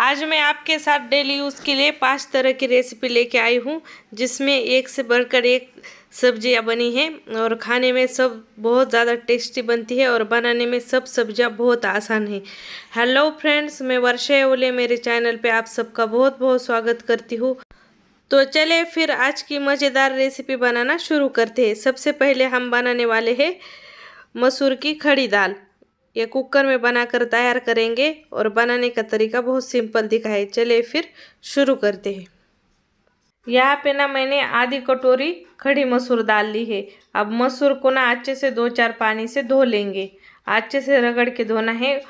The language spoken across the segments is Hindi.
आज मैं आपके साथ डेली यूज़ के लिए पांच तरह की रेसिपी लेके आई हूँ जिसमें एक से बढ़कर एक सब्जियाँ बनी हैं और खाने में सब बहुत ज़्यादा टेस्टी बनती है और बनाने में सब सब्जियाँ बहुत आसान है हेलो फ्रेंड्स मैं वर्षा ओले मेरे चैनल पे आप सबका बहुत बहुत स्वागत करती हूँ तो चले फिर आज की मज़ेदार रेसिपी बनाना शुरू करते हैं सबसे पहले हम बनाने वाले हैं मसूर की खड़ी दाल ये कुकर में बनाकर तैयार करेंगे और बनाने का तरीका बहुत सिंपल दिखा है फिर शुरू करते हैं यहाँ पे ना मैंने आधी कटोरी खड़ी मसूर डाल ली है अब मसूर को ना अच्छे से दो चार पानी से धो लेंगे अच्छे से रगड़ के धोना है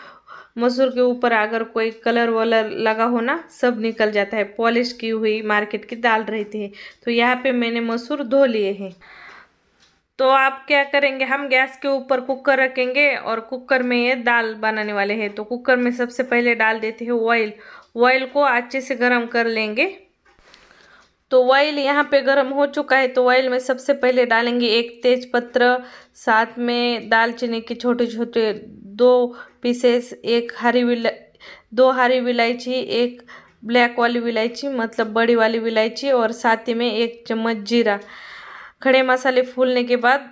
मसूर के ऊपर अगर कोई कलर वलर लगा हो ना सब निकल जाता है पॉलिश की हुई मार्केट की दाल रहती है तो यहाँ पे मैंने मसूर धो लिए हैं तो आप क्या करेंगे हम गैस के ऊपर कुकर रखेंगे और कुकर में ये दाल बनाने वाले हैं तो कुकर में सबसे पहले डाल देते हैं ऑयल ऑयल को अच्छे से गर्म कर लेंगे तो ऑयल यहाँ पे गर्म हो चुका है तो ऑयल में सबसे पहले डालेंगे एक तेज पत्र साथ में दालचीनी के छोटे छोटे दो पीसेस एक हरी विला दो हरी विलायची एक ब्लैक वाली विलायची मतलब बड़ी वाली विलायची और साथ ही में एक चम्मच जीरा खड़े मसाले फूलने के बाद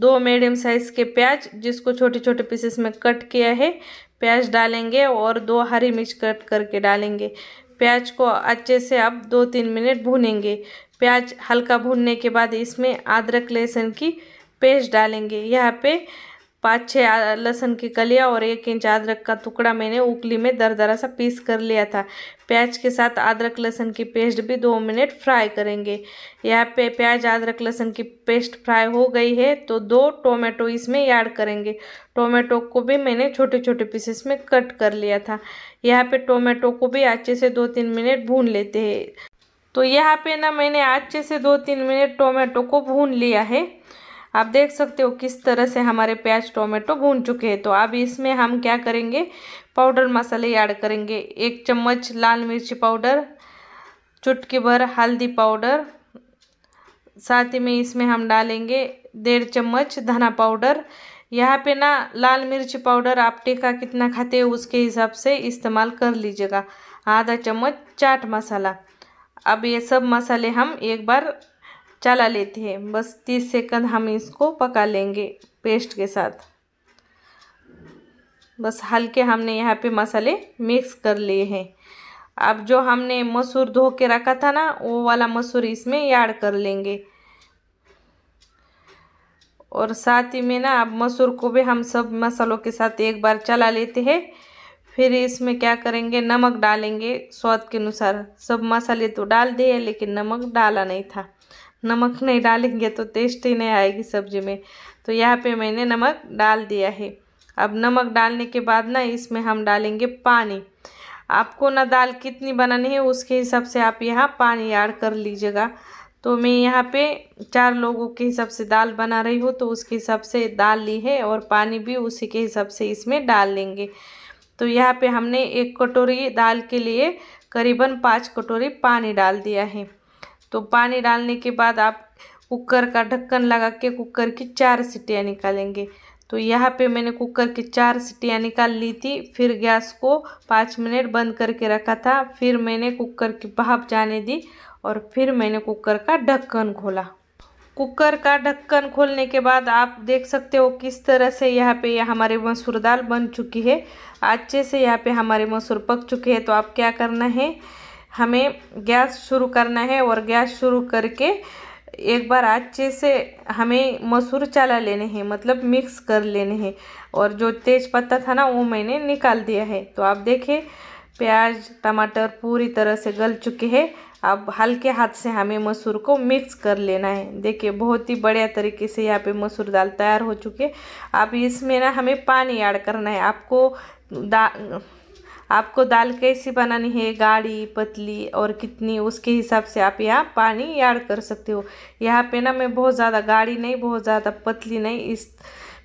दो मीडियम साइज़ के प्याज जिसको छोटे छोटे पीसेस में कट किया है प्याज डालेंगे और दो हरी मिर्च कट करके डालेंगे प्याज को अच्छे से अब दो तीन मिनट भूनेंगे प्याज हल्का भूनने के बाद इसमें अदरक लहसुन की पेस्ट डालेंगे यहाँ पे पाँच छः लहसुन की कलियाँ और एक इंच अदरक का टुकड़ा मैंने उकली में दर दरा सा पीस कर लिया था प्याज के साथ अदरक लहसुन की पेस्ट भी दो मिनट फ्राई करेंगे यहाँ पे प्याज अदरक लहसुन की पेस्ट फ्राई हो गई है तो दो टोमेटो इसमें ऐड करेंगे टोमेटो को भी मैंने छोटे छोटे पीसेस में कट कर लिया था यहाँ पे टोमेटो को भी अच्छे से दो तीन मिनट भून लेते हैं तो यहाँ पे ना मैंने अच्छे से दो तीन मिनट टोमेटो को भून लिया है आप देख सकते हो किस तरह से हमारे प्याज टोमेटो भून चुके हैं तो अब इसमें हम क्या करेंगे पाउडर मसाले ऐड करेंगे एक चम्मच लाल मिर्ची पाउडर चुटकी भर हल्दी पाउडर साथ ही में इसमें हम डालेंगे डेढ़ चम्मच धना पाउडर यहाँ पे ना लाल मिर्च पाउडर आप टीका कितना खाते हो उसके हिसाब से इस्तेमाल कर लीजिएगा आधा चम्मच चाट मसाला अब ये सब मसाले हम एक बार चला लेते हैं बस तीस सेकंड हम इसको पका लेंगे पेस्ट के साथ बस हल्के हमने यहाँ पे मसाले मिक्स कर लिए हैं अब जो हमने मसूर धो के रखा था ना वो वाला मसूर इसमें ऐड कर लेंगे और साथ ही में ना अब मसूर को भी हम सब मसालों के साथ एक बार चला लेते हैं फिर इसमें क्या करेंगे नमक डालेंगे स्वाद के अनुसार सब मसाले तो डाल दिए लेकिन नमक डाला नहीं था नमक नहीं डालेंगे तो टेस्ट ही नहीं आएगी सब्ज़ी में तो यहाँ पे मैंने नमक डाल दिया है अब नमक डालने के बाद ना इसमें हम डालेंगे पानी आपको ना दाल कितनी बनानी है उसके हिसाब से आप यहाँ पानी ऐड कर लीजिएगा तो मैं यहाँ पे चार लोगों के हिसाब से दाल बना रही हूँ तो उसके हिसाब से दाल ली है और पानी भी उसी के हिसाब से इसमें डाल लेंगे तो यहाँ पे हमने एक कटोरी दाल के लिए करीबन पाँच कटोरी पानी डाल दिया है तो पानी डालने के बाद आप कुकर का ढक्कन लगा के कुकर की चार सीटियाँ निकालेंगे तो यहाँ पे मैंने कुकर की चार सीटियाँ निकाल ली थी फिर गैस को पाँच मिनट बंद करके रखा था फिर मैंने कुकर की भाप जाने दी और फिर मैंने कुकर का ढक्कन खोला कुकर का ढक्कन खोलने के बाद आप देख सकते हो किस तरह से यहाँ पे हमारे मसूर दाल बन चुकी है अच्छे से यहाँ पे हमारे मसूर पक चुके हैं तो आप क्या करना है हमें गैस शुरू करना है और गैस शुरू करके एक बार अच्छे से हमें मसूर चला लेने हैं मतलब मिक्स कर लेने हैं और जो तेज पत्ता था ना वो मैंने निकाल दिया है तो आप देखें प्याज टमाटर पूरी तरह से गल चुके हैं अब हल्के हाथ से हमें मसूर को मिक्स कर लेना है देखिए बहुत ही बढ़िया तरीके से यहाँ पे मसूर दाल तैयार हो चुके अब इसमें ना हमें पानी ऐड करना है आपको दा आपको दाल कैसी बनानी है गाढ़ी पतली और कितनी उसके हिसाब से आप यहाँ पानी ऐड कर सकते हो यहाँ पे ना मैं बहुत ज़्यादा गाढ़ी नहीं बहुत ज़्यादा पतली नहीं इस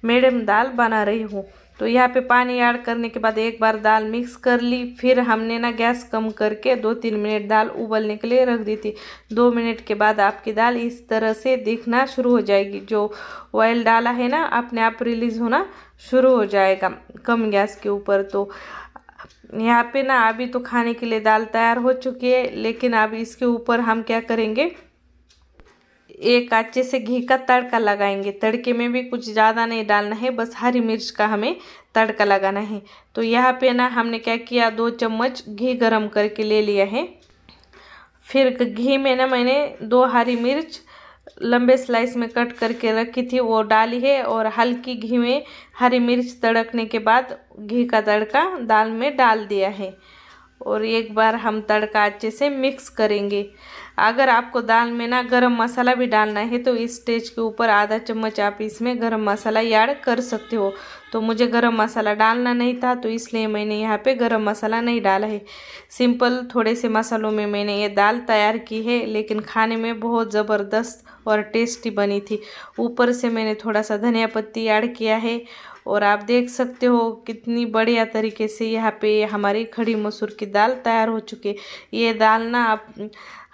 मीडियम दाल बना रही हूँ तो यहाँ पे पानी ऐड करने के बाद एक बार दाल मिक्स कर ली फिर हमने ना गैस कम करके दो तीन मिनट दाल उबलने के लिए रख दी थी दो मिनट के बाद आपकी दाल इस तरह से दिखना शुरू हो जाएगी जो ऑयल डाला है ना अपने आप रिलीज़ होना शुरू हो जाएगा कम गैस के ऊपर तो यहाँ पे ना अभी तो खाने के लिए दाल तैयार हो चुकी है लेकिन अब इसके ऊपर हम क्या करेंगे एक अच्छे से घी का तड़का लगाएंगे तड़के में भी कुछ ज़्यादा नहीं डालना है बस हरी मिर्च का हमें तड़का लगाना है तो यहाँ पे ना हमने क्या किया दो चम्मच घी गरम करके ले लिया है फिर घी में ना मैंने दो हरी मिर्च लंबे स्लाइस में कट करके रखी थी वो डाली है और हल्की घी में हरी मिर्च तड़कने के बाद घी का तड़का दाल में डाल दिया है और एक बार हम तड़का अच्छे से मिक्स करेंगे अगर आपको दाल में ना गरम मसाला भी डालना है तो इस स्टेज के ऊपर आधा चम्मच आप इसमें गरम मसाला ऐड कर सकते हो तो मुझे गरम मसाला डालना नहीं था तो इसलिए मैंने यहाँ पे गरम मसाला नहीं डाला है सिंपल थोड़े से मसालों में मैंने ये दाल तैयार की है लेकिन खाने में बहुत ज़बरदस्त और टेस्टी बनी थी ऊपर से मैंने थोड़ा सा धनिया पत्ती ऐड किया है और आप देख सकते हो कितनी बढ़िया तरीके से यहाँ पे हमारी खड़ी मसूर की दाल तैयार हो चुकी है ये दाल ना आप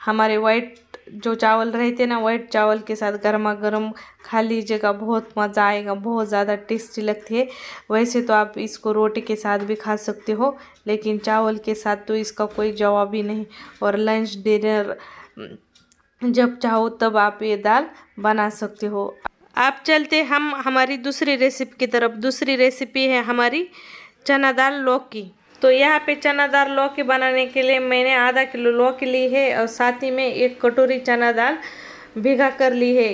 हमारे वाइट जो चावल रहते ना वाइट चावल के साथ गर्मा गर्म खा लीजिएगा बहुत मज़ा आएगा बहुत ज़्यादा टेस्टी लगती है वैसे तो आप इसको रोटी के साथ भी खा सकते हो लेकिन चावल के साथ तो इसका कोई जवाब ही नहीं और लंच डिनर जब चाहो तब आप ये दाल बना सकते हो आप चलते हम हमारी दूसरी रेसिपी की तरफ दूसरी रेसिपी है हमारी चना दाल लौकी तो यहाँ पे चना दाल लौकी बनाने के लिए मैंने आधा किलो लौकी ली है और साथ ही में एक कटोरी चना दाल भिगा कर ली है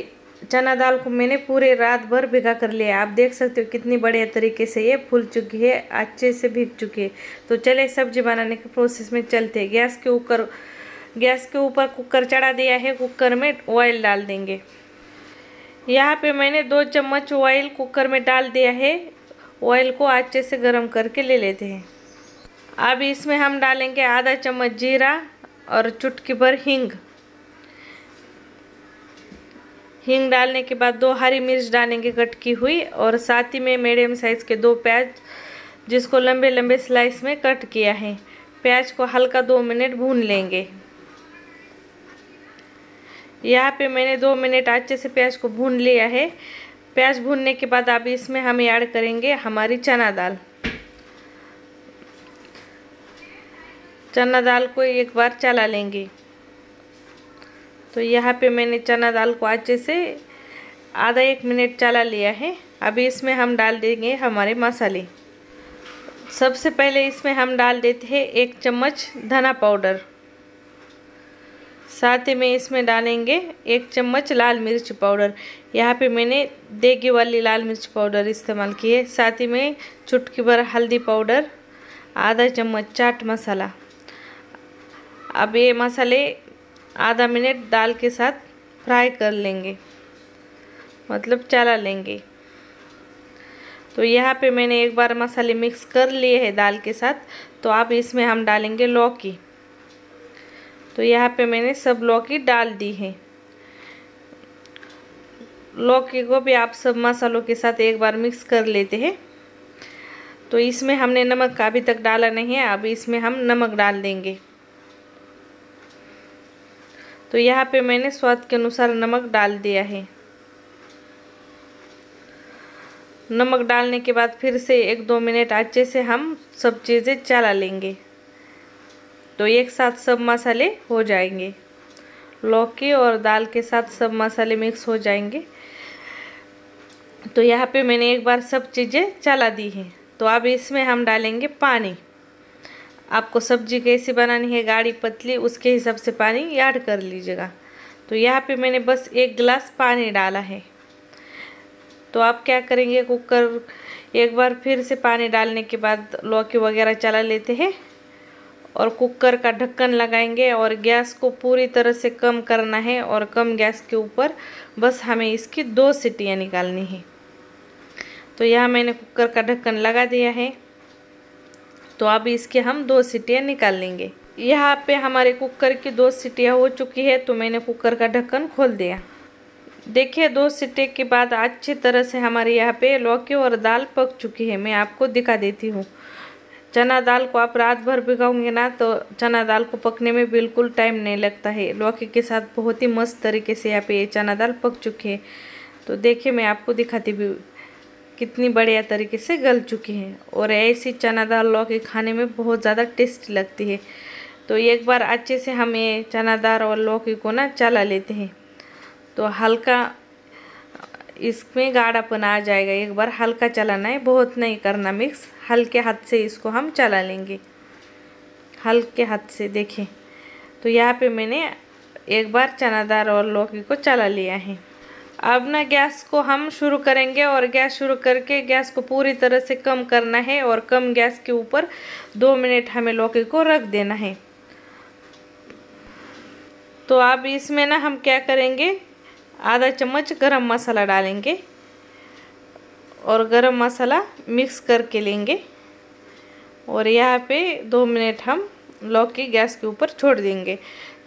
चना दाल को मैंने पूरे रात भर भिगा कर लिया है आप देख सकते हो कितनी बढ़िया तरीके से ये फूल चुकी है अच्छे से भीग चुकी है तो चले सब्जी बनाने के प्रोसेस में चलते गैस के ऊपर गैस के ऊपर कुकर चढ़ा दिया है कुकर में ऑयल डाल देंगे यहाँ पे मैंने दो चम्मच ऑयल कुकर में डाल दिया है ऑयल को अच्छे से गर्म करके ले लेते हैं अब इसमें हम डालेंगे आधा चम्मच जीरा और चुटकी भर हींग हींग डालने के बाद दो हरी मिर्च डालेंगे कटकी हुई और साथ ही में मीडियम साइज़ के दो प्याज जिसको लंबे लंबे स्लाइस में कट किया है प्याज को हल्का दो मिनट भून लेंगे यहाँ पे मैंने दो मिनट अच्छे से प्याज को भून लिया है प्याज भूनने के बाद अब इसमें हम ऐड करेंगे हमारी चना दाल चना दाल को एक बार चला लेंगे तो यहाँ पे मैंने चना दाल को अच्छे से आधा एक मिनट चला लिया है अभी इसमें हम डाल देंगे हमारे मसाले सबसे पहले इसमें हम डाल देते हैं एक चम्मच धना पाउडर साथ ही में इसमें डालेंगे एक चम्मच लाल मिर्च पाउडर यहाँ पे मैंने देगी वाली लाल मिर्च पाउडर इस्तेमाल की है साथ ही में चुटकी भर हल्दी पाउडर आधा चम्मच चाट मसाला अब ये मसाले आधा मिनट दाल के साथ फ्राई कर लेंगे मतलब चला लेंगे तो यहाँ पे मैंने एक बार मसाले मिक्स कर लिए हैं दाल के साथ तो अब इसमें हम डालेंगे लौकी तो यहाँ पे मैंने सब लौकी डाल दी है लौकी को भी आप सब मसालों के साथ एक बार मिक्स कर लेते हैं तो इसमें हमने नमक अभी तक डाला नहीं है अब इसमें हम नमक डाल देंगे तो यहाँ पे मैंने स्वाद के अनुसार नमक डाल दिया है नमक डालने के बाद फिर से एक दो मिनट अच्छे से हम सब चीज़ें चला लेंगे तो एक साथ सब मसाले हो जाएंगे लौकी और दाल के साथ सब मसाले मिक्स हो जाएंगे तो यहाँ पे मैंने एक बार सब चीज़ें चला दी हैं तो अब इसमें हम डालेंगे पानी आपको सब्जी कैसी बनानी है गाढ़ी पतली उसके हिसाब से पानी याड कर लीजिएगा तो यहाँ पे मैंने बस एक गिलास पानी डाला है तो आप क्या करेंगे कुकर एक बार फिर से पानी डालने के बाद लौकी वगैरह चला लेते हैं और कुकर का ढक्कन लगाएंगे और गैस को पूरी तरह से कम करना है और कम गैस के ऊपर बस हमें इसकी दो सीटियाँ निकालनी है तो यहाँ मैंने कुकर का ढक्कन लगा दिया है तो अब इसके हम दो सीटियाँ निकाल लेंगे यहाँ पे हमारे कुकर की दो सीटियाँ हो चुकी है तो मैंने कुकर का ढक्कन खोल दिया देखिए दो सीटे के बाद अच्छी तरह से हमारे यहाँ पे लौकी और दाल पक चुकी है मैं आपको दिखा देती हूँ चना दाल को आप रात भर भिगाऊंगे ना तो चना दाल को पकने में बिल्कुल टाइम नहीं लगता है लौकी के साथ बहुत ही मस्त तरीके से यहाँ पे ये चना दाल पक चुकी है तो देखिए मैं आपको दिखाती भी कितनी बढ़िया तरीके से गल चुकी हैं और ऐसी चना दाल लौकी खाने में बहुत ज़्यादा टेस्ट लगती है तो एक बार अच्छे से हम ये चना दाल और लौकी को ना चला लेते हैं तो हल्का इसमें गाढ़ापन आ जाएगा एक बार हल्का चलाना है बहुत नहीं करना मिक्स हल्के हाथ से इसको हम चला लेंगे हल्के हाथ से देखें तो यहाँ पे मैंने एक बार चना दाल और लौकी को चला लिया है अब ना गैस को हम शुरू करेंगे और गैस शुरू करके गैस को पूरी तरह से कम करना है और कम गैस के ऊपर दो मिनट हमें लौकी को रख देना है तो अब इसमें ना हम क्या करेंगे आधा चम्मच गरम मसाला डालेंगे और गरम मसाला मिक्स करके लेंगे और यहाँ पे दो मिनट हम लौकी गैस के ऊपर छोड़ देंगे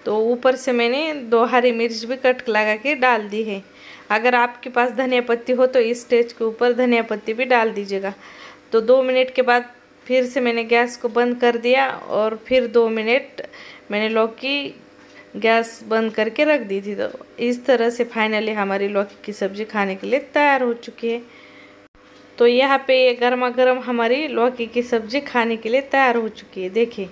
तो ऊपर से मैंने दो हरी मिर्च भी कट लगा के डाल दी है अगर आपके पास धनिया पत्ती हो तो इस स्टेज के ऊपर धनिया पत्ती भी डाल दीजिएगा तो दो मिनट के बाद फिर से मैंने गैस को बंद कर दिया और फिर दो मिनट मैंने लौकी गैस बंद करके रख दी थी तो इस तरह से फाइनली हमारी लौकी की सब्ज़ी खाने के लिए तैयार हो चुकी है तो यहाँ पे ये गर्मा गर्म हमारी लौकी की सब्ज़ी खाने के लिए तैयार हो चुकी है देखिए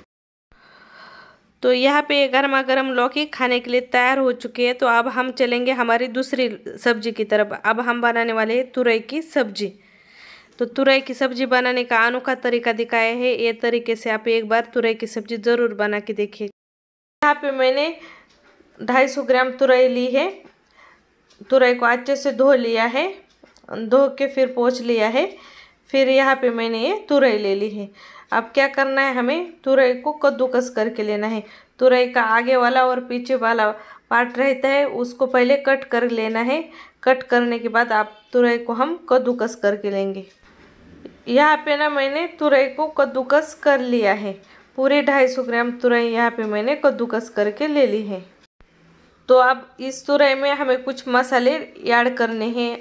तो यहाँ पे गर्मा गर्म लौकी खाने के लिए तैयार हो चुकी है तो अब हम चलेंगे हमारी दूसरी सब्जी की तरफ अब हम बनाने वाले हैं तुरई की सब्जी तो तुरई की सब्जी बनाने का अनोखा तरीका दिखाया है ये तरीके से आप एक बार तुरई की सब्जी ज़रूर बना के देखिए यहाँ पे मैंने 250 ग्राम तुरई ली है तुरई को अच्छे से धो लिया है धो के फिर पोछ लिया है फिर यहाँ पे मैंने ये तुरई ले ली है अब क्या करना है हमें तुरई को कद्दूकस करके लेना है तुरई का आगे वाला और पीछे वाला पार्ट रहता है उसको पहले कट कर लेना है कट करने के बाद आप तुरई को हम कद्दूकस करके लेंगे यहाँ पे ना मैंने तुरई को कद्दूकस कर लिया है पूरे ढाई सौ ग्राम तुरई यहाँ पे मैंने कद्दूकस करके ले ली है तो अब इस तुरई में हमें कुछ मसाले ऐड करने हैं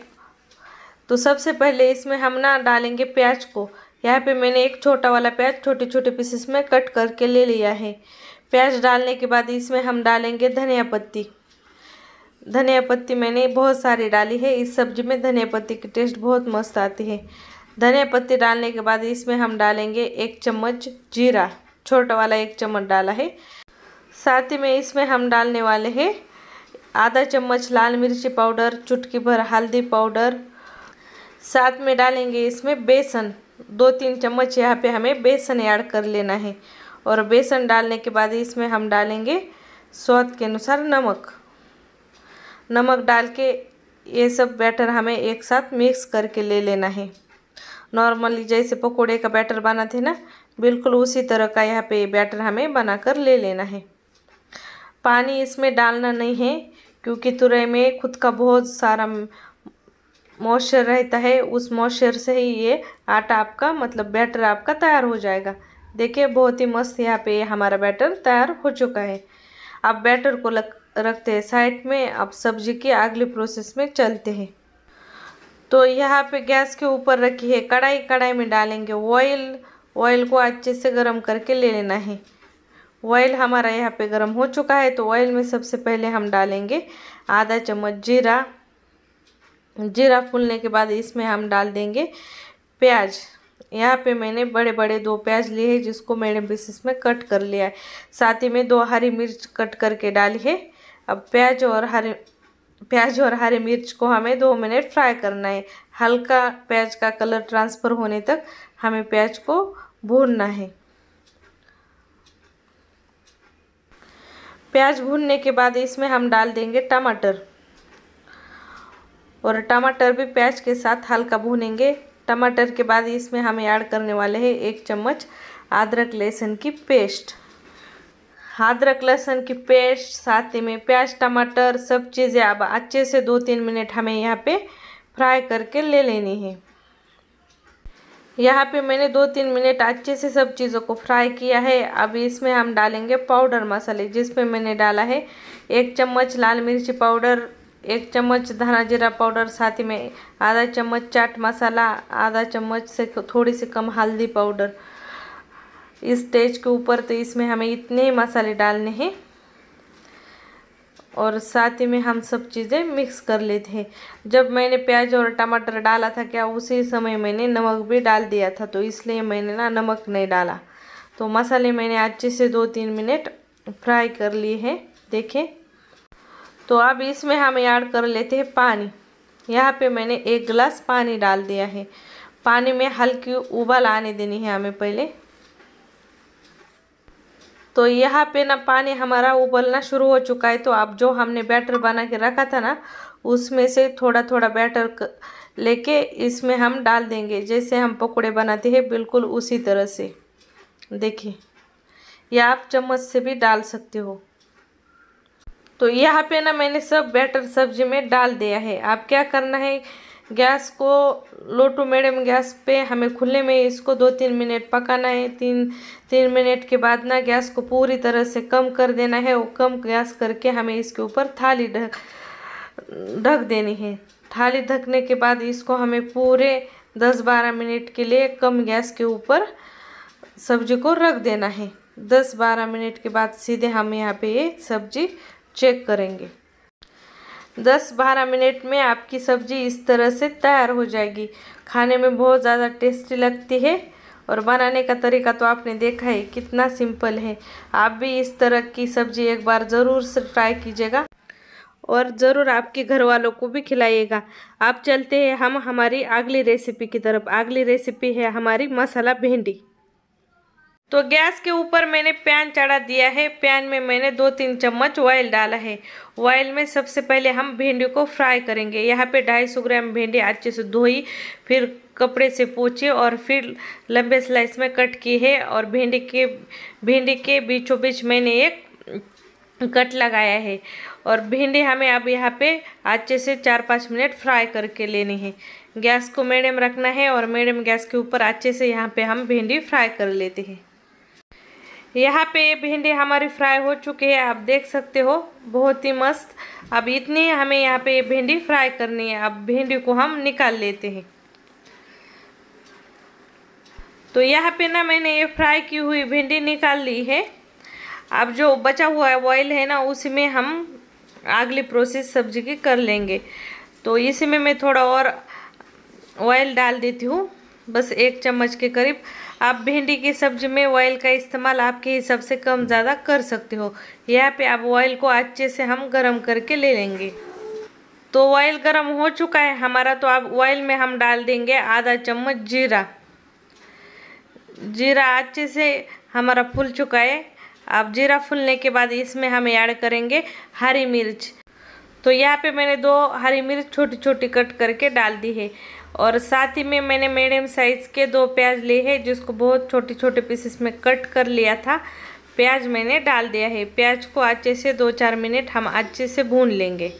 तो सबसे पहले इसमें हम ना डालेंगे प्याज को यहाँ पे मैंने एक छोटा वाला प्याज छोटे छोटे पीसेस में कट करके ले लिया है प्याज डालने के बाद इसमें हम डालेंगे धनिया पत्ती धनिया पत्ती मैंने बहुत सारी डाली है इस सब्जी में धनिया पत्ती की टेस्ट बहुत मस्त आती है धनिया पत्ती डालने के बाद इसमें हम डालेंगे एक चम्मच जीरा छोटा वाला एक चम्मच डाला है साथ ही में इसमें हम डालने वाले हैं आधा चम्मच लाल मिर्ची पाउडर चुटकी भर हल्दी पाउडर साथ में डालेंगे इसमें बेसन दो तीन चम्मच यहाँ पे हमें बेसन ऐड कर लेना है और बेसन डालने के बाद इसमें हम डालेंगे स्वाद के अनुसार नमक नमक डाल के ये सब बैटर हमें एक साथ मिक्स करके ले लेना है नॉर्मली जैसे पकोड़े का बैटर बना थे ना बिल्कुल उसी तरह का यहाँ पे बैटर हमें बना कर ले लेना है पानी इसमें डालना नहीं है क्योंकि तुरई में खुद का बहुत सारा मॉइस्चर रहता है उस मॉइस्चर से ही ये आटा आपका मतलब बैटर आपका तैयार हो जाएगा देखिए बहुत ही मस्त यहाँ पे हमारा बैटर तैयार हो चुका है अब बैटर को लग, रखते हैं साइड में अब सब्जी के अगले प्रोसेस में चलते हैं तो यहाँ पे गैस के ऊपर रखी है कढ़ाई कढ़ाई में डालेंगे ऑयल ऑयल को अच्छे से गर्म करके ले लेना है ऑयल हमारा यहाँ पे गर्म हो चुका है तो ऑयल में सबसे पहले हम डालेंगे आधा चम्मच जीरा जीरा फूलने के बाद इसमें हम डाल देंगे प्याज यहाँ पे मैंने बड़े बड़े दो प्याज लिए हैं जिसको मैंने पीसेस में कट कर लिया है साथ ही में दो हरी मिर्च कट करके डाली है अब प्याज और हरी प्याज और हरी मिर्च को हमें दो मिनट फ्राई करना है हल्का प्याज का कलर ट्रांसफ़र होने तक हमें प्याज को भूनना है प्याज भूनने के बाद इसमें हम डाल देंगे टमाटर और टमाटर भी प्याज के साथ हल्का भूनेंगे टमाटर के बाद इसमें हम ऐड करने वाले हैं एक चम्मच अदरक लहसुन की पेस्ट अदरक लहसुन की पेस्ट साथ ही में प्याज टमाटर सब चीज़ें अब अच्छे से दो तीन मिनट हमें यहाँ पे फ्राई करके ले लेनी है यहाँ पे मैंने दो तीन मिनट अच्छे से सब चीज़ों को फ्राई किया है अब इसमें हम डालेंगे पाउडर मसाले जिसमें मैंने डाला है एक चम्मच लाल मिर्ची पाउडर एक चम्मच धना जीरा पाउडर साथ ही में आधा चम्मच चाट मसाला आधा चम्मच से थोड़ी सी कम हल्दी पाउडर इस स्टेज के ऊपर तो इसमें हमें इतने मसाले डालने हैं और साथ ही में हम सब चीज़ें मिक्स कर लेते हैं जब मैंने प्याज और टमाटर डाला था क्या उसी समय मैंने नमक भी डाल दिया था तो इसलिए मैंने ना नमक नहीं डाला तो मसाले मैंने अच्छे से दो तीन मिनट फ्राई कर लिए हैं देखें तो अब इसमें हम ऐड कर लेते हैं पानी यहाँ पे मैंने एक गिलास पानी डाल दिया है पानी में हल्की उबल आने देनी है हमें पहले तो यहाँ पे ना पानी हमारा उबलना शुरू हो चुका है तो अब जो हमने बैटर बना के रखा था ना उसमें से थोड़ा थोड़ा बैटर लेके इसमें हम डाल देंगे जैसे हम पकौड़े बनाते हैं बिल्कुल उसी तरह से देखिए या आप चम्मच से भी डाल सकते हो तो यहाँ पे ना मैंने सब बैटर सब्जी में डाल दिया है अब क्या करना है गैस को लो टू मीडियम गैस पे हमें खुले में इसको दो तीन मिनट पकाना है तीन तीन मिनट के बाद ना गैस को पूरी तरह से कम कर देना है और कम गैस करके हमें इसके ऊपर थाली ढक ढक देनी है थाली ढकने के बाद इसको हमें पूरे दस बारह मिनट के लिए कम गैस के ऊपर सब्जी को रख देना है दस बारह मिनट के बाद सीधे हम यहाँ पे ये सब्जी चेक करेंगे दस बारह मिनट में आपकी सब्जी इस तरह से तैयार हो जाएगी खाने में बहुत ज़्यादा टेस्टी लगती है और बनाने का तरीका तो आपने देखा है कितना सिंपल है आप भी इस तरह की सब्ज़ी एक बार ज़रूर से ट्राई कीजिएगा और ज़रूर आपके घर वालों को भी खिलाइएगा आप चलते हैं हम हमारी अगली रेसिपी की तरफ अगली रेसिपी है हमारी मसाला भिंडी तो गैस के ऊपर मैंने पैन चढ़ा दिया है पैन में मैंने दो तीन चम्मच ऑयल डाला है ऑयल में सबसे पहले हम भिंडी को फ्राई करेंगे यहाँ पे सौ ग्राम भिंडी अच्छे से धोई फिर कपड़े से पोछे और फिर लंबे स्लाइस में कट की है और भिंडी के भिंडी के बीचों बीच मैंने एक कट लगाया है और भिंडी हमें अब यहाँ पे अच्छे से चार पाँच मिनट फ्राई करके लेनी है गैस को मीडियम रखना है और मीडियम गैस के ऊपर अच्छे से यहाँ पे हम भिंडी फ्राई कर लेते हैं यहाँ पे भिंडी हमारी फ्राई हो चुकी है आप देख सकते हो बहुत ही मस्त अब इतनी हमें यहाँ पे भिंडी फ्राई करनी है अब भिंडी को हम निकाल लेते हैं तो यहाँ पे ना मैंने ये फ्राई की हुई भिंडी निकाल ली है अब जो बचा हुआ ऑयल है ना उसी में हम अगली प्रोसेस सब्जी की कर लेंगे तो इसी में मैं थोड़ा और ऑयल डाल देती हूँ बस एक चम्मच के करीब आप भिंडी की सब्जी में ऑयल का इस्तेमाल आपके हिसाब से कम ज़्यादा कर सकते हो यहाँ पे आप ऑयल को अच्छे से हम गरम करके ले लेंगे तो ऑयल गरम हो चुका है हमारा तो आप ऑयल में हम डाल देंगे आधा चम्मच जीरा जीरा अच्छे से हमारा फूल चुका है अब जीरा फूलने के बाद इसमें हम ऐड करेंगे हरी मिर्च तो यहाँ पे मैंने दो हरी मिर्च छोटी छोटी कट करके डाल दी है और साथ ही में मैंने मीडियम साइज़ के दो प्याज लिए हैं जिसको बहुत छोटे छोटे पीसेस में कट कर लिया था प्याज मैंने डाल दिया है प्याज को अच्छे से दो चार मिनट हम अच्छे से भून लेंगे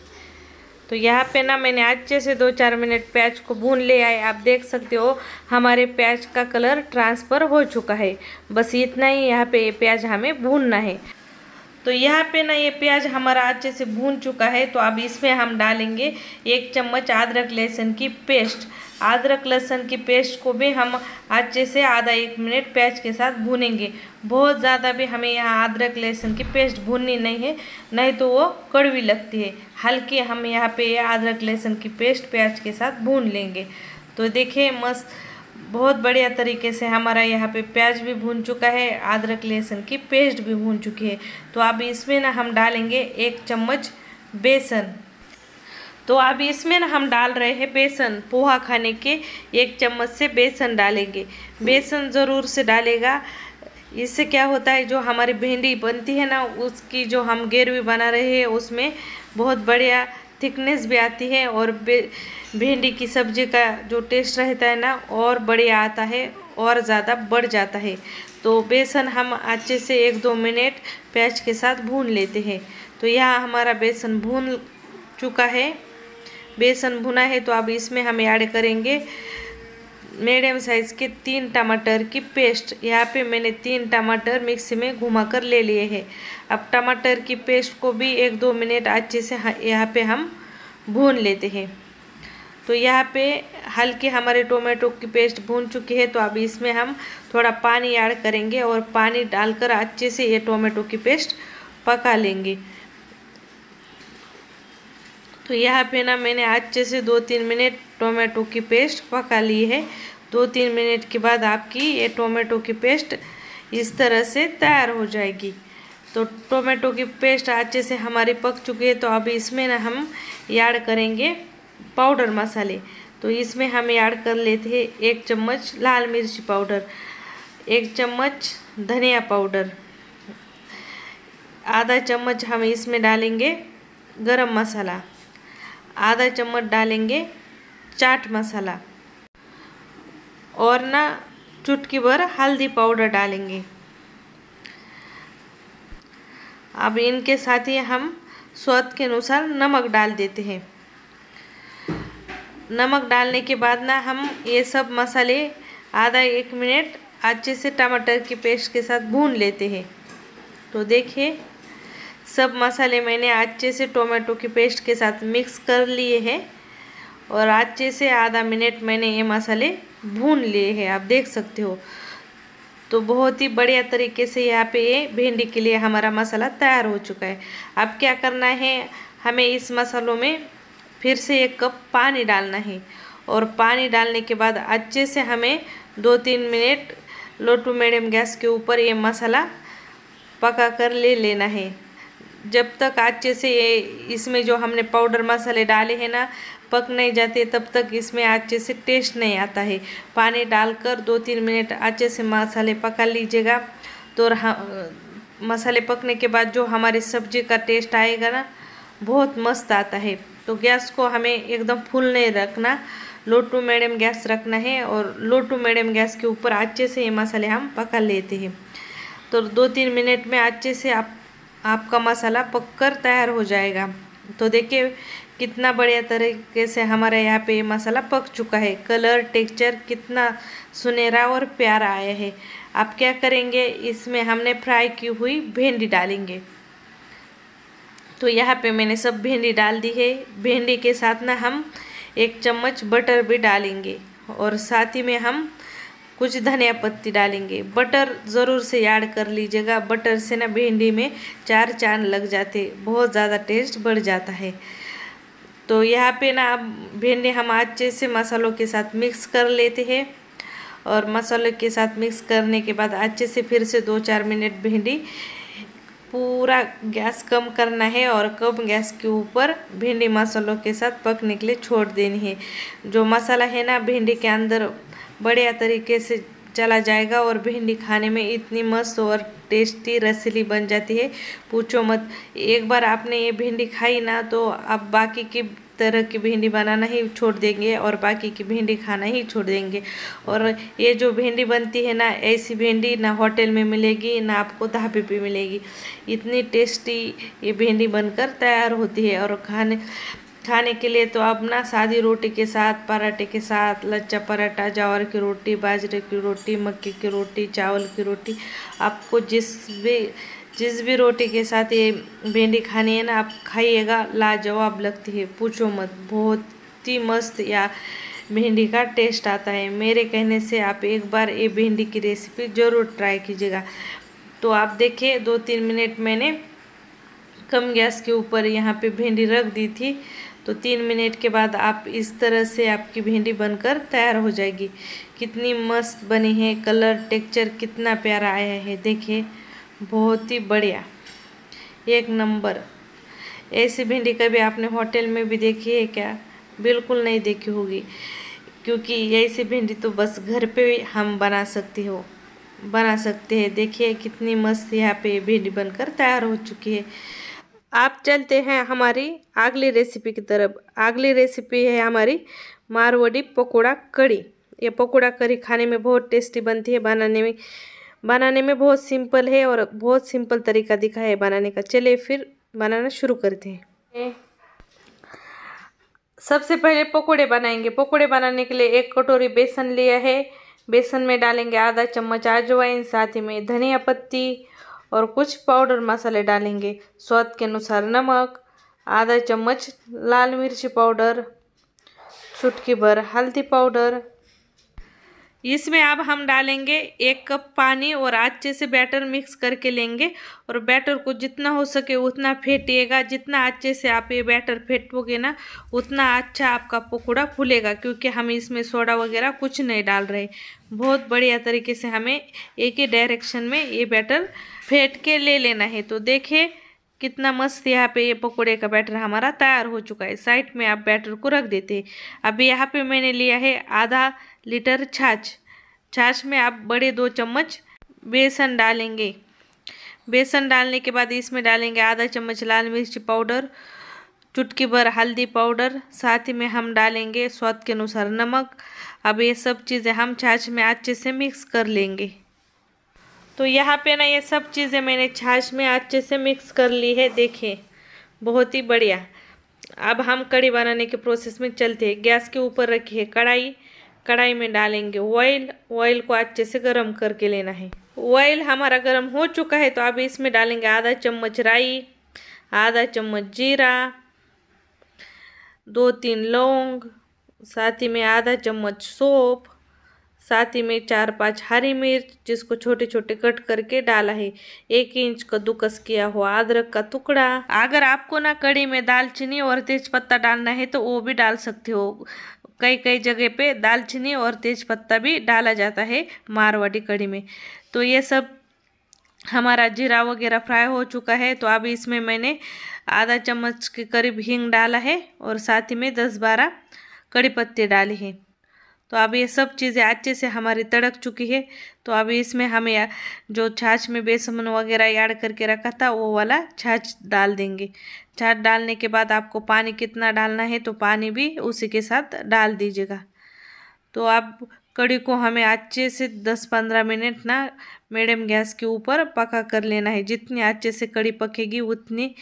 तो यहाँ पे ना मैंने अच्छे से दो चार मिनट प्याज को भून ले आए आप देख सकते हो हमारे प्याज का कलर ट्रांसफ़र हो चुका है बस इतना ही यहाँ पे प्याज हमें भूनना है तो यहाँ पे ना ये प्याज हमारा अच्छे से भून चुका है तो अब इसमें हम डालेंगे एक चम्मच अदरक लहसुन की पेस्ट अदरक लहसुन की पेस्ट को भी हम अच्छे से आधा एक मिनट प्याज के साथ भूनेंगे बहुत ज़्यादा भी हमें यहाँ अदरक लहसुन की पेस्ट भूननी नहीं है नहीं तो वो कड़वी लगती है हल्के हम यहाँ पे अदरक लहसुन की पेस्ट प्याज के साथ भून लेंगे तो देखिए मस्त बहुत बढ़िया तरीके से हमारा यहाँ पे प्याज भी भून चुका है अदरक लहसुन की पेस्ट भी भून चुकी है तो अब इसमें ना हम डालेंगे एक चम्मच बेसन तो अब इसमें ना हम डाल रहे हैं बेसन पोहा खाने के एक चम्मच से बेसन डालेंगे बेसन ज़रूर से डालेगा इससे क्या होता है जो हमारी भिंडी बनती है ना उसकी जो हम गेरवी बना रहे हैं उसमें बहुत बढ़िया थिकनेस भी आती है और बे भिंडी की सब्जी का जो टेस्ट रहता है ना और बड़े आता है और ज़्यादा बढ़ जाता है तो बेसन हम अच्छे से एक दो मिनट प्याज के साथ भून लेते हैं तो यह हमारा बेसन भून चुका है बेसन भुना है तो अब इसमें हम ऐड करेंगे मीडियम साइज़ के तीन टमाटर की पेस्ट यहाँ पे मैंने तीन टमाटर मिक्सी में घुमा कर ले लिए हैं अब टमाटर की पेस्ट को भी एक दो मिनट अच्छे से यहाँ पे हम भून लेते हैं तो यहाँ पे हल्के हमारे टोमेटो की पेस्ट भून चुकी है तो अब इसमें हम थोड़ा पानी ऐड करेंगे और पानी डालकर अच्छे से ये टोमेटो की पेस्ट पका लेंगे तो यहाँ पे ना मैंने अच्छे से दो तीन मिनट टोमेटो की पेस्ट पका ली है दो तीन मिनट के बाद आपकी ये टोमेटो की पेस्ट इस तरह से तैयार हो जाएगी तो टोमेटो की पेस्ट अच्छे से हमारी पक चुकी है तो अब इसमें ना हम ऐड करेंगे पाउडर मसाले तो इसमें हम ऐड कर लेते हैं एक चम्मच लाल मिर्ची पाउडर एक चम्मच धनिया पाउडर आधा चम्मच हम इसमें डालेंगे गरम मसाला आधा चम्मच डालेंगे चाट मसाला और ना चुटकी भर हल्दी पाउडर डालेंगे अब इनके साथ ही हम स्वाद के अनुसार नमक डाल देते हैं नमक डालने के बाद ना हम ये सब मसाले आधा एक मिनट अच्छे से टमाटर की पेस्ट के साथ भून लेते हैं तो देखिए सब मसाले मैंने अच्छे से टोमेटो की पेस्ट के साथ मिक्स कर लिए हैं और अच्छे से आधा मिनट मैंने ये मसाले भून लिए हैं आप देख सकते हो तो बहुत ही बढ़िया तरीके से यहाँ पे ये भिंडी के लिए हमारा मसाला तैयार हो चुका है अब क्या करना है हमें इस मसालों में फिर से एक कप पानी डालना है और पानी डालने के बाद अच्छे से हमें दो तीन minute low to medium gas के ऊपर ये मसाला पका कर ले लेना है जब तक अच्छे से ये इसमें जो हमने पाउडर मसाले डाले हैं ना पक नहीं जाते तब तक इसमें अच्छे से टेस्ट नहीं आता है पानी डालकर दो तीन मिनट अच्छे से मसाले पका लीजिएगा तो मसाले पकने के बाद जो हमारी सब्जी का टेस्ट आएगा ना बहुत मस्त आता है तो गैस को हमें एकदम फुल नहीं रखना लो टू मीडियम गैस रखना है और लो टू मीडियम गैस के ऊपर अच्छे से ये मसाले हम पका लेते हैं तो दो तीन मिनट में अच्छे से आप आपका मसाला पककर तैयार हो जाएगा तो देखिए कितना बढ़िया तरीके से हमारे यहाँ पे मसाला पक चुका है कलर टेक्सचर कितना सुनहरा और प्यारा आया है आप क्या करेंगे इसमें हमने फ्राई की हुई भिंडी डालेंगे तो यहाँ पे मैंने सब भिंडी डाल दी है भिंडी के साथ ना हम एक चम्मच बटर भी डालेंगे और साथ ही में हम कुछ धनिया पत्ती डालेंगे बटर ज़रूर से ऐड कर लीजिएगा बटर से ना भिंडी में चार चांद लग जाते बहुत ज़्यादा टेस्ट बढ़ जाता है तो यहाँ पे ना अब भिंडी हम अच्छे से मसालों के साथ मिक्स कर लेते हैं और मसालों के साथ मिक्स करने के बाद अच्छे से फिर से दो चार मिनट भिंडी पूरा गैस कम करना है और कम गैस के ऊपर भिंडी मसालों के साथ पकने के लिए छोड़ देनी है जो मसाला है ना भिंडी के अंदर बढ़िया तरीके से चला जाएगा और भिंडी खाने में इतनी मस्त और टेस्टी रसीली बन जाती है पूछो मत एक बार आपने ये भिंडी खाई ना तो आप बाकी की तरह की भिंडी बनाना ही छोड़ देंगे और बाकी की भिंडी खाना ही छोड़ देंगे और ये जो भिंडी बनती है ना ऐसी भिंडी ना होटल में मिलेगी ना आपको ढाबे पे मिलेगी इतनी टेस्टी ये भिंडी बनकर तैयार होती है और खाने खाने के लिए तो आप ना सादी रोटी के साथ पराठे के साथ लच्चा पराठा चावल की रोटी बाजरे की रोटी मक्के की रोटी चावल की रोटी आपको जिस भी जिस भी रोटी के साथ ये भिंडी खानी है ना आप खाइएगा लाजवाब लगती है पूछो मत बहुत ही मस्त या भिंडी का टेस्ट आता है मेरे कहने से आप एक बार ये भिंडी की रेसिपी ज़रूर ट्राई कीजिएगा तो आप देखिए दो तीन मिनट मैंने कम गैस के ऊपर यहाँ पे भिंडी रख दी थी तो तीन मिनट के बाद आप इस तरह से आपकी भिंडी बनकर तैयार हो जाएगी कितनी मस्त बनी है कलर टेक्चर कितना प्यारा आया है देखिए बहुत ही बढ़िया एक नंबर ऐसी भिंडी कभी आपने होटल में भी देखी है क्या बिल्कुल नहीं देखी होगी क्योंकि ऐसी भिंडी तो बस घर पे भी हम बना सकती हो बना सकते हैं देखिए कितनी मस्त यहाँ पे भिंडी बनकर तैयार हो चुकी है आप चलते हैं हमारी अगली रेसिपी की तरफ अगली रेसिपी है हमारी मारवड़ी पकौड़ा कड़ी ये पकौड़ा कड़ी खाने में बहुत टेस्टी बनती है बनाने में बनाने में बहुत सिंपल है और बहुत सिंपल तरीका दिखा है बनाने का चलिए फिर बनाना शुरू करते हैं सबसे पहले पकोड़े बनाएंगे पकोड़े बनाने के लिए एक कटोरी बेसन लिया है बेसन में डालेंगे आधा चम्मच अजवाइन साथ ही में धनिया पत्ती और कुछ पाउडर मसाले डालेंगे स्वाद के अनुसार नमक आधा चम्मच लाल मिर्ची पाउडर चुटकी भर हल्दी पाउडर इसमें अब हम डालेंगे एक कप पानी और अच्छे से बैटर मिक्स करके लेंगे और बैटर को जितना हो सके उतना फेंटिएगा जितना अच्छे से आप ये बैटर फेंटोगे ना उतना अच्छा आपका पकौड़ा फूलेगा क्योंकि हम इसमें सोडा वगैरह कुछ नहीं डाल रहे बहुत बढ़िया तरीके से हमें एक ही डायरेक्शन में ये बैटर फेंट के ले लेना है तो देखिए कितना मस्त यहाँ पे ये पकोड़े का बैटर हमारा तैयार हो चुका है साइड में आप बैटर को रख देते अब यहाँ पे मैंने लिया है आधा लीटर छाछ छाछ में आप बड़े दो चम्मच बेसन डालेंगे बेसन डालने के बाद इसमें डालेंगे आधा चम्मच लाल मिर्च पाउडर चुटकी भर हल्दी पाउडर साथ ही में हम डालेंगे स्वाद के अनुसार नमक अब ये सब चीज़ें हम छाछ में अच्छे से मिक्स कर लेंगे तो यहाँ पे ना ये सब चीज़ें मैंने छाछ में अच्छे से मिक्स कर ली है देखें बहुत ही बढ़िया अब हम कड़ी बनाने के प्रोसेस में चलते हैं गैस के ऊपर रखी है कढ़ाई कढ़ाई में डालेंगे ऑयल ऑयल को अच्छे से गर्म करके लेना है ऑयल हमारा गर्म हो चुका है तो अब इसमें डालेंगे आधा चम्मच राई आधा चम्मच जीरा दो तीन लौंग साथ ही में आधा चम्मच सोप साथ ही में चार पांच हरी मिर्च जिसको छोटे छोटे कट करके डाला है एक इंच कद्दूकस किया हुआ अदरक का टुकड़ा अगर आपको ना कड़ी में दालचीनी और तेज पत्ता डालना है तो वो भी डाल सकते हो कई कई जगह पे दालचीनी और तेज़पत्ता भी डाला जाता है मारवाड़ी कड़ी में तो ये सब हमारा जीरा वगैरह फ्राई हो चुका है तो अब इसमें मैंने आधा चम्मच के करीब हींग डाला है और साथ ही में दस बारह कड़ी पत्ते डाले हैं तो अब ये सब चीज़ें अच्छे से हमारी तड़क चुकी है तो अब इसमें हमें जो छाछ में बेसन वगैरह ऐड करके रखा था वो वाला छाछ डाल देंगे छाछ डालने के बाद आपको पानी कितना डालना है तो पानी भी उसी के साथ डाल दीजिएगा तो आप कड़ी को हमें अच्छे से दस पंद्रह मिनट ना मीडियम गैस के ऊपर पका कर लेना है जितनी अच्छे से कड़ी पकेगी उतनी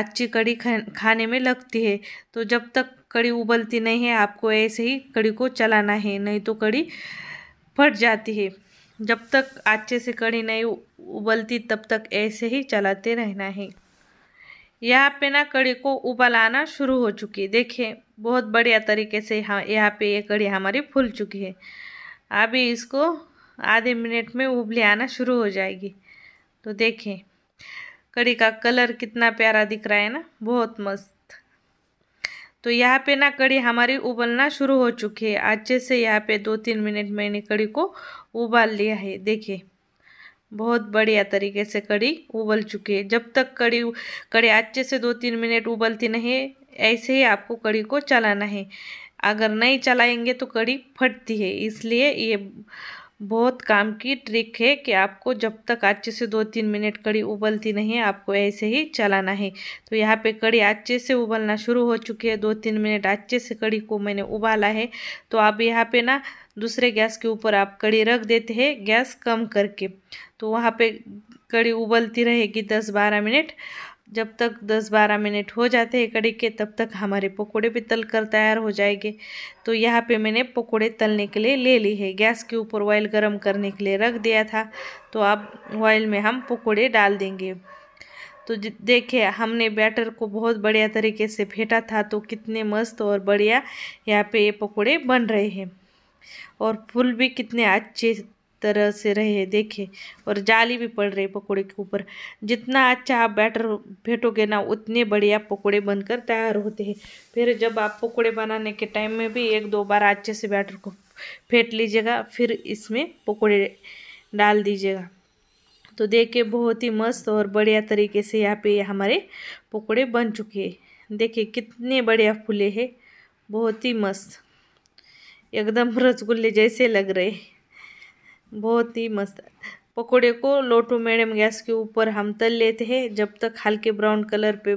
अच्छी कड़ी खाने में लगती है तो जब तक कड़ी उबलती नहीं है आपको ऐसे ही कड़ी को चलाना है नहीं तो कड़ी फट जाती है जब तक अच्छे से कड़ी नहीं उबलती तब तक ऐसे ही चलाते रहना है यहाँ पे ना कड़ी को उबल आना शुरू हो चुकी है देखिए बहुत बढ़िया तरीके से हाँ यहाँ पे ये कड़ी हमारी फूल चुकी है अभी इसको आधे मिनट में उबली आना शुरू हो जाएगी तो देखें कड़ी का कलर कितना प्यारा दिख रहा है ना बहुत मस्त तो यहाँ पे ना कड़ी हमारी उबलना शुरू हो चुकी है अच्छे से यहाँ पे दो तीन मिनट मैंने कड़ी को उबाल लिया है देखिए बहुत बढ़िया तरीके से कड़ी उबल चुकी है जब तक कड़ी कड़ी अच्छे से दो तीन मिनट उबलती नहीं ऐसे ही आपको कड़ी को चलाना है अगर नहीं चलाएंगे तो कड़ी फटती है इसलिए ये बहुत काम की ट्रिक है कि आपको जब तक अच्छे से दो तीन मिनट कड़ी उबलती नहीं है आपको ऐसे ही चलाना है तो यहाँ पे कड़ी अच्छे से उबलना शुरू हो चुकी है दो तीन मिनट अच्छे से कड़ी को मैंने उबाला है तो आप यहाँ पे ना दूसरे गैस के ऊपर आप कड़ी रख देते हैं गैस कम करके तो वहाँ पे कड़ी उबलती रहेगी दस बारह मिनट जब तक 10-12 मिनट हो जाते हैं कड़ी के तब तक हमारे पकोड़े भी तल कर तैयार हो जाएंगे तो यहाँ पे मैंने पकोड़े तलने के लिए ले ली है गैस के ऊपर ऑयल गर्म करने के लिए रख दिया था तो अब ऑयल में हम पकोड़े डाल देंगे तो देखिए हमने बैटर को बहुत बढ़िया तरीके से फेंटा था तो कितने मस्त और बढ़िया यहाँ पर ये पकौड़े बन रहे हैं और फूल भी कितने अच्छे तरह से रहे देखे और जाली भी पड़ रही पकोड़े के ऊपर जितना अच्छा आप बैटर फेंटोगे ना उतने बढ़िया पकोड़े बनकर तैयार होते हैं फिर जब आप पकोड़े बनाने के टाइम में भी एक दो बार अच्छे से बैटर को फेंट लीजिएगा फिर इसमें पकोड़े डाल दीजिएगा तो देखिए बहुत ही मस्त और बढ़िया तरीके से यहाँ पे हमारे पकोड़े बन चुके हैं देखिए कितने बढ़िया फूले हैं बहुत ही मस्त एकदम रसगुल्ले जैसे लग रहे बहुत ही मस्त पकोड़े को लोटो मीडियम गैस के ऊपर हम तल लेते हैं जब तक हल्के ब्राउन कलर पे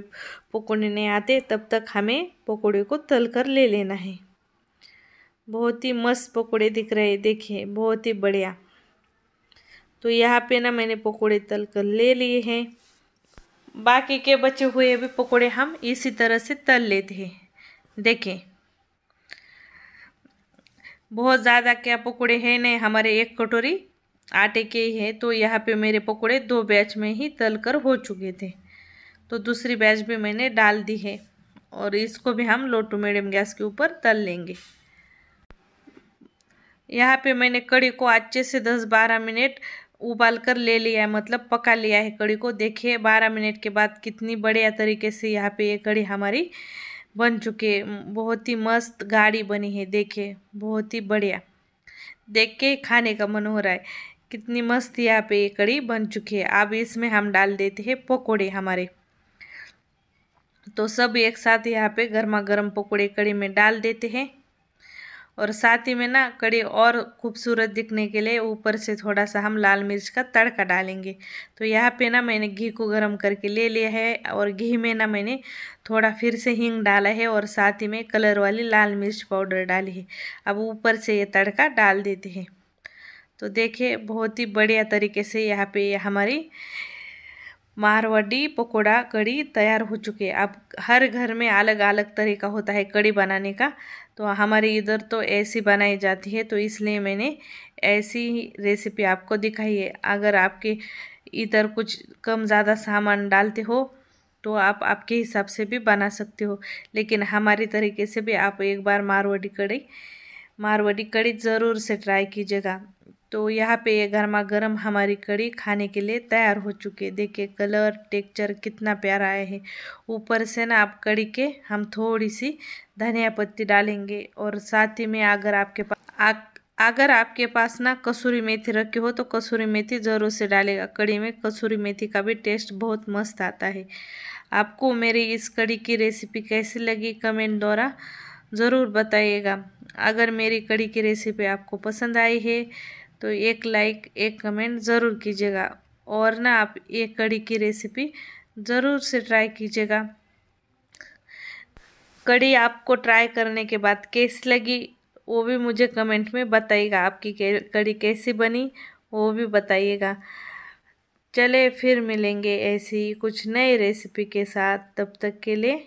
पकोड़े नहीं आते तब तक हमें पकोड़े को तल कर ले लेना है बहुत ही मस्त पकोड़े दिख रहे देखिए बहुत ही बढ़िया तो यहाँ पे ना मैंने पकोड़े तल कर ले लिए हैं बाकी के बचे हुए भी पकोड़े हम इसी तरह से तल लेते हैं देखें बहुत ज़्यादा क्या पकौड़े हैं नहीं हमारे एक कटोरी आटे के ही है तो यहाँ पे मेरे पकौड़े दो बैच में ही तल कर हो चुके थे तो दूसरी बैच भी मैंने डाल दी है और इसको भी हम लो टू मीडियम गैस के ऊपर तल लेंगे यहाँ पे मैंने कड़ी को अच्छे से दस बारह मिनट उबाल कर ले लिया है मतलब पका लिया है कड़ी को देखिए बारह मिनट के बाद कितनी बढ़िया तरीके से यहाँ पे ये कड़ी हमारी बन चुके बहुत ही मस्त गाड़ी बनी है देखे बहुत ही बढ़िया देख के खाने का मन हो रहा है कितनी मस्त यहाँ पे ये कड़ी बन चुकी है अब इसमें हम डाल देते हैं पकोड़े हमारे तो सब एक साथ यहाँ पे गर्मा गर्म पकौड़े कड़ी में डाल देते हैं और साथ ही में ना कड़ी और खूबसूरत दिखने के लिए ऊपर से थोड़ा सा हम लाल मिर्च का तड़का डालेंगे तो यहाँ पे ना मैंने घी को गर्म करके ले लिया है और घी में ना मैंने थोड़ा फिर से हींग डाला है और साथ ही में कलर वाली लाल मिर्च पाउडर डाली है अब ऊपर से ये तड़का डाल देते हैं तो देखिए बहुत ही बढ़िया तरीके से यहाँ पे हमारी मारवाड़ी पकोड़ा कड़ी तैयार हो चुके अब हर घर में अलग अलग तरीका होता है कड़ी बनाने का तो हमारे इधर तो ऐसी बनाई जाती है तो इसलिए मैंने ऐसी रेसिपी आपको दिखाई है अगर आपके इधर कुछ कम ज़्यादा सामान डालते हो तो आप आपके हिसाब से भी बना सकते हो लेकिन हमारी तरीके से भी आप एक बार मारवाड़ी कड़ी मारवाड़ी कड़ी ज़रूर से ट्राई कीजिएगा तो यहाँ पे ये गर्मा गर्म हमारी कड़ी खाने के लिए तैयार हो चुके देखिए कलर टेक्चर कितना प्यारा आया है ऊपर से ना आप कड़ी के हम थोड़ी सी धनिया पत्ती डालेंगे और साथ ही में अगर आपके पास अगर आपके पास ना कसूरी मेथी रखी हो तो कसूरी मेथी ज़रूर से डालेगा कड़ी में कसूरी मेथी का भी टेस्ट बहुत मस्त आता है आपको मेरी इस कड़ी की रेसिपी कैसी लगी कमेंट द्वारा ज़रूर बताइएगा अगर मेरी कड़ी की रेसिपी आपको पसंद आई है तो एक लाइक एक कमेंट ज़रूर कीजिएगा और ना आप एक कड़ी की रेसिपी ज़रूर से ट्राई कीजिएगा कड़ी आपको ट्राई करने के बाद कैसी लगी वो भी मुझे कमेंट में बताइएगा आपकी कड़ी कैसी बनी वो भी बताइएगा चले फिर मिलेंगे ऐसी कुछ नई रेसिपी के साथ तब तक के लिए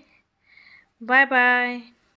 बाय बाय